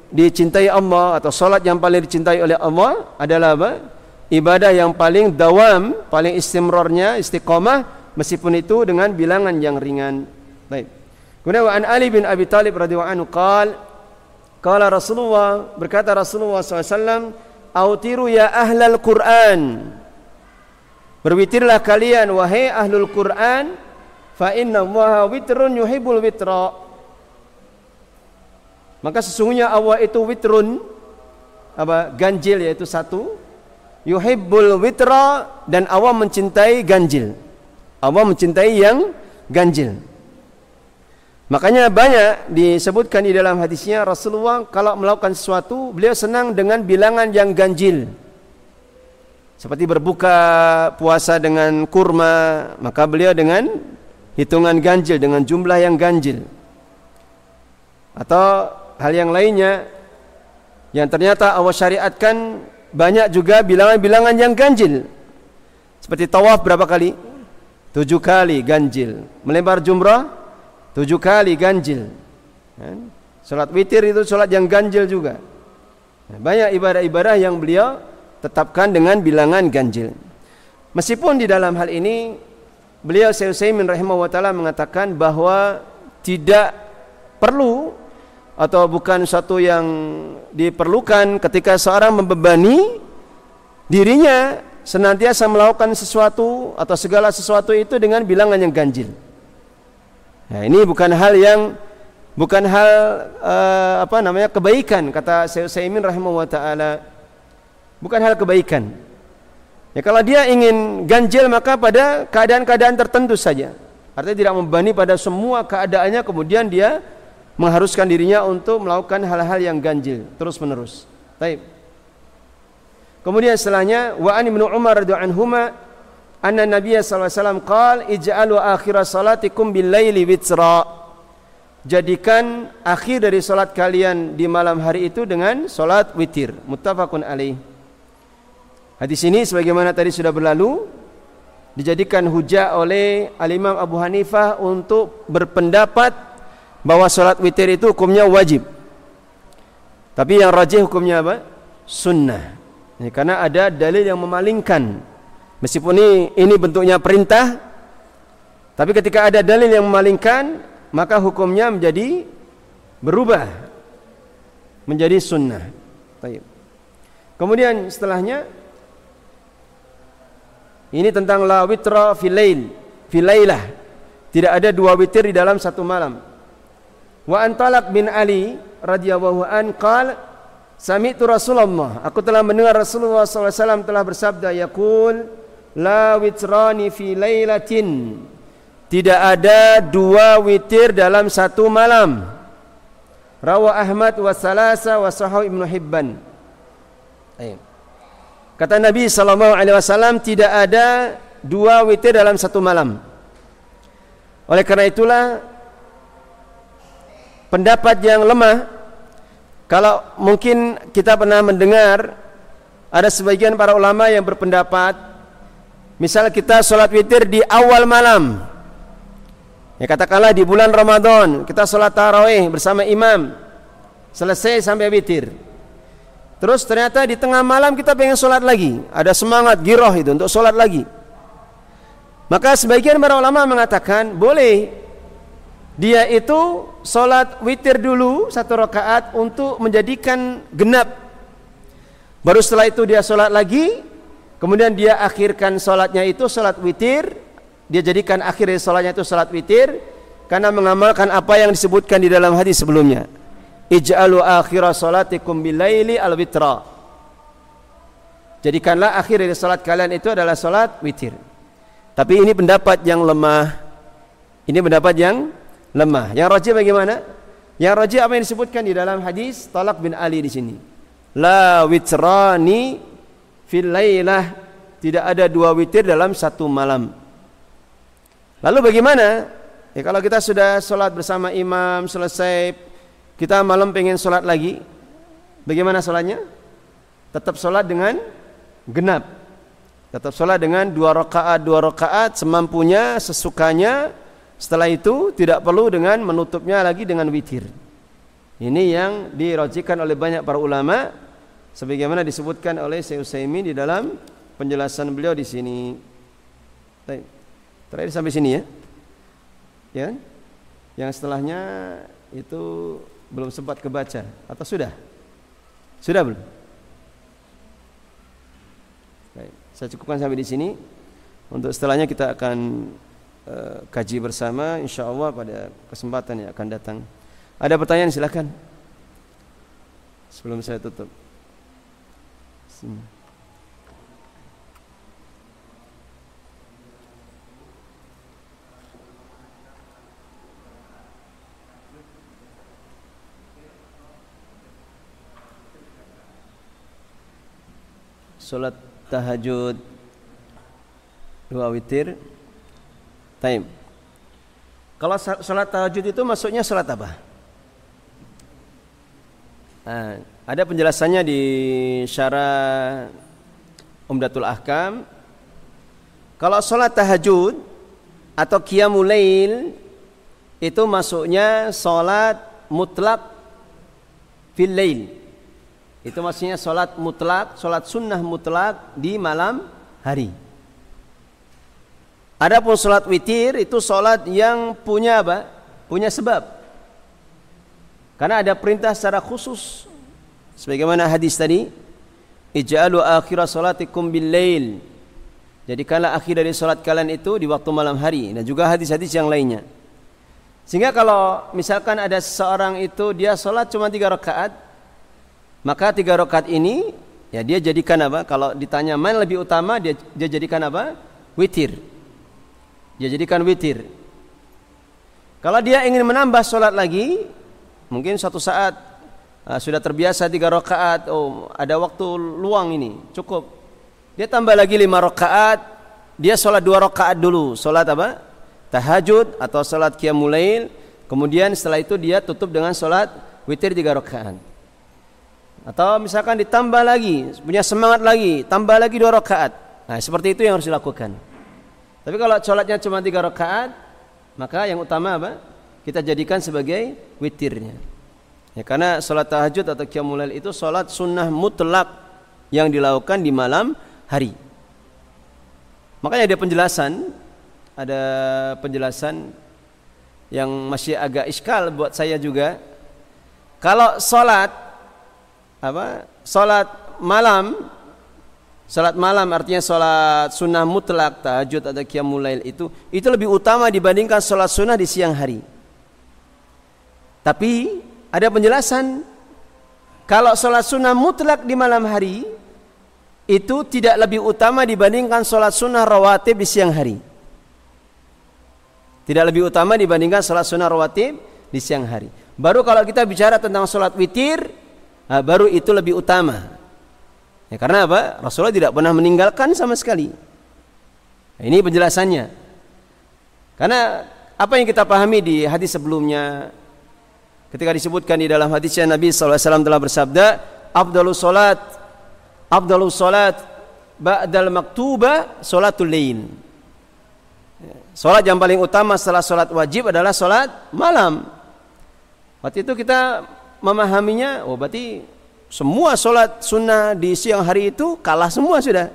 dicintai Allah atau solat yang paling dicintai oleh Allah adalah apa? ibadah yang paling dawam, paling istimrornya, istiqomah, meskipun itu dengan bilangan yang ringan. Baik. Kemudian wa an Ali bin Abi Talib radhiyallahu anhu qala qala Rasulullah berkata Rasulullah saw autiru ya ahlal Quran. Berwitirlah kalian wahai ahlul Quran fa inna Allaha witrun yuhibbul witra. Maka sesungguhnya Allah itu witrun apa ganjil yaitu satu Yuhibul witra dan Allah mencintai ganjil. Allah mencintai yang ganjil. Makanya banyak disebutkan di dalam hadisnya Rasulullah kalau melakukan sesuatu beliau senang dengan bilangan yang ganjil. Seperti berbuka puasa dengan kurma, maka beliau dengan hitungan ganjil dengan jumlah yang ganjil. Atau hal yang lainnya yang ternyata Allah syariatkan banyak juga bilangan-bilangan yang ganjil. Seperti tawaf berapa kali? Tujuh kali ganjil. Melempar jumrah Tujuh kali ganjil. Kan? Salat witir itu salat yang ganjil juga. Banyak ibadah-ibadah yang beliau tetapkan dengan bilangan ganjil. Meskipun di dalam hal ini beliau selesai Utsaimin rahimahullah taala mengatakan bahwa tidak perlu atau bukan satu yang diperlukan ketika seorang membebani dirinya senantiasa melakukan sesuatu atau segala sesuatu itu dengan bilangan yang ganjil. Nah, eh, ini bukan hal yang bukan hal uh, apa namanya kebaikan kata Syekh Saimin rahimahullah taala. Bukan hal kebaikan. Ya, kalau dia ingin ganjil maka pada keadaan-keadaan tertentu saja. Artinya tidak membebani pada semua keadaannya kemudian dia mengharuskan dirinya untuk melakukan hal-hal yang ganjil terus menerus. Baik. Kemudian setelahnya wa an ibn Umar radhiyallahu anhu anna Nabi SAW kal ija'alu akhirah salatikum billayli witsra jadikan akhir dari salat kalian di malam hari itu dengan salat witir muttafaqun alaih hadis ini sebagaimana tadi sudah berlalu dijadikan hujah oleh al-imam Abu Hanifah untuk berpendapat bahwa salat witir itu hukumnya wajib tapi yang rajih hukumnya apa sunnah ya, karena ada dalil yang memalingkan Meskipun ini, ini bentuknya perintah Tapi ketika ada dalil yang memalingkan Maka hukumnya menjadi Berubah Menjadi sunnah Baik. Kemudian setelahnya Ini tentang la witra filail Filailah Tidak ada dua witir di dalam satu malam Wa antalak bin Ali radhiyallahu an qal Sami'tu Rasulullah Aku telah mendengar Rasulullah SAW telah bersabda Yakul la witrani fi lailatin tidak ada dua witir dalam satu malam rawa ahmad wa salasa wa sahih ibnu hibban kata nabi sallallahu alaihi wasallam tidak ada dua witir dalam satu malam oleh karena itulah pendapat yang lemah kalau mungkin kita pernah mendengar ada sebagian para ulama yang berpendapat Misal kita solat witir di awal malam Ya katakanlah di bulan Ramadan Kita solat tarawih bersama imam Selesai sampai witir Terus ternyata di tengah malam kita pengen solat lagi Ada semangat giroh itu untuk solat lagi Maka sebagian para ulama mengatakan Boleh Dia itu solat witir dulu Satu rakaat untuk menjadikan genap Baru setelah itu dia solat lagi Kemudian dia akhirkan solatnya itu solat witir. Dia jadikan akhir solatnya itu solat witir. Karena mengamalkan apa yang disebutkan di dalam hadis sebelumnya. Ij'alu akhirah solatikum bilaili al-witra. Jadikanlah akhir dari solat kalian itu adalah solat witir. Tapi ini pendapat yang lemah. Ini pendapat yang lemah. Yang rajin bagaimana? Yang rajin apa yang disebutkan di dalam hadis Talak bin Ali di sini. La witrani fil lailah tidak ada dua witir dalam satu malam. Lalu bagaimana? Ya, kalau kita sudah solat bersama imam selesai, kita malam pengen solat lagi, bagaimana solatnya? Tetap solat dengan genap. Tetap solat dengan dua rakaat, dua rakaat semampunya, sesukanya. Setelah itu tidak perlu dengan menutupnya lagi dengan witir. Ini yang dirojikan oleh banyak para ulama' sebagaimana disebutkan oleh Syekh Utsaimin di dalam penjelasan beliau di sini. Terakhir sampai sini ya. Ya. Yang setelahnya itu belum sempat kebaca atau sudah? Sudah belum? Baik, saya cukupkan sampai di sini. Untuk setelahnya kita akan uh, kaji bersama insya Allah pada kesempatan yang akan datang. Ada pertanyaan silahkan. Sebelum saya tutup. Sim. Solat tahajud dua witir time. Kalau salat tahajud itu maksudnya salat apa? Ah, Ada penjelasannya di syara Umdatul Ahkam. Kalau sholat tahajud atau qiyamul lail itu masuknya sholat mutlak fil lail. Itu maksudnya sholat mutlak, sholat sunnah mutlak di malam hari. Adapun sholat witir itu sholat yang punya apa? Punya sebab. Karena ada perintah secara khusus sebagaimana hadis tadi ij'alu akhir salatikum bil jadi kalau akhir dari salat kalian itu di waktu malam hari dan juga hadis-hadis yang lainnya sehingga kalau misalkan ada seorang itu dia salat cuma tiga rakaat maka tiga rakaat ini ya dia jadikan apa kalau ditanya mana lebih utama dia dia jadikan apa witir dia jadikan witir kalau dia ingin menambah salat lagi mungkin suatu saat Ah, sudah terbiasa tiga rakaat, oh ada waktu luang ini, cukup. Dia tambah lagi lima rakaat, dia sholat dua rakaat dulu, sholat apa? Tahajud atau sholat qiyamul kemudian setelah itu dia tutup dengan sholat witir tiga rakaat. Atau misalkan ditambah lagi, punya semangat lagi, tambah lagi dua rakaat. Nah, seperti itu yang harus dilakukan. Tapi kalau sholatnya cuma tiga rakaat, maka yang utama apa? Kita jadikan sebagai witirnya. Ya, karena solat tahajud atau qiyamulail itu solat sunnah mutlak yang dilakukan di malam hari. Makanya ada penjelasan, ada penjelasan yang masih agak iskal buat saya juga. Kalau solat apa? Solat malam, solat malam artinya solat sunnah mutlak tahajud atau qiyamulail itu itu lebih utama dibandingkan solat sunnah di siang hari. Tapi Ada penjelasan kalau sholat sunnah mutlak di malam hari itu tidak lebih utama dibandingkan sholat sunnah rawatib di siang hari. Tidak lebih utama dibandingkan sholat sunnah rawatib di siang hari. Baru kalau kita bicara tentang sholat witir, nah baru itu lebih utama. Ya, karena apa? Rasulullah tidak pernah meninggalkan sama sekali. Nah, ini penjelasannya. Karena apa yang kita pahami di hadis sebelumnya, Ketika disebutkan di dalam hadisnya Nabi SAW telah bersabda Abdalus solat Abdalus solat Ba'dal maktuba solatul lain ya, Solat yang paling utama setelah solat wajib adalah solat malam Waktu itu kita memahaminya Oh berarti semua solat sunnah di siang hari itu kalah semua sudah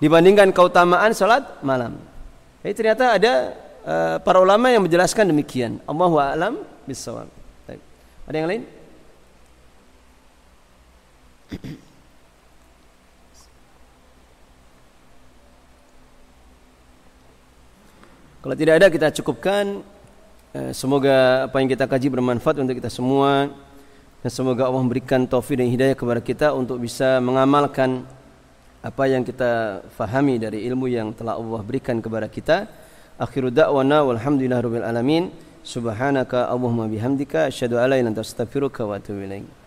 Dibandingkan keutamaan solat malam Jadi ternyata ada eh, para ulama yang menjelaskan demikian Allahu'alam Alam bisawab. Baik. Ada yang lain? Kalau tidak ada kita cukupkan eh, Semoga apa yang kita kaji bermanfaat untuk kita semua Dan semoga Allah memberikan taufik dan hidayah kepada kita Untuk bisa mengamalkan Apa yang kita fahami dari ilmu yang telah Allah berikan kepada kita Akhiru da'wana walhamdulillah alamin سبحانك اللهم بحمدك أشهد أن لا إله إلا أنت أستغفرك وأتوب إليك